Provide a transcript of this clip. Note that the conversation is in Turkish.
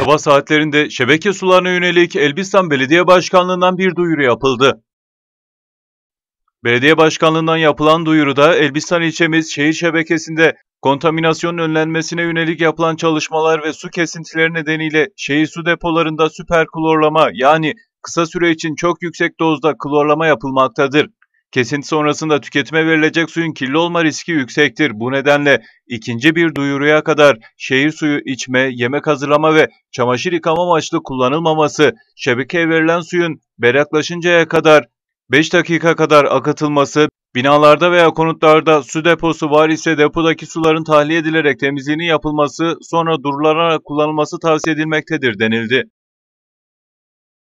Sabah saatlerinde şebeke sularına yönelik Elbistan Belediye Başkanlığı'ndan bir duyuru yapıldı. Belediye Başkanlığı'ndan yapılan duyuruda Elbistan ilçemiz şehir şebekesinde kontaminasyonun önlenmesine yönelik yapılan çalışmalar ve su kesintileri nedeniyle şehir su depolarında süper klorlama yani kısa süre için çok yüksek dozda klorlama yapılmaktadır. Kesinti sonrasında tüketime verilecek suyun kirli olma riski yüksektir. Bu nedenle ikinci bir duyuruya kadar şehir suyu içme, yemek hazırlama ve çamaşır yıkama amaçlı kullanılmaması, şebekeye verilen suyun berraklaşıncaya kadar 5 dakika kadar akıtılması, binalarda veya konutlarda su deposu var ise depodaki suların tahliye edilerek temizliğinin yapılması, sonra durulanarak kullanılması tavsiye edilmektedir denildi.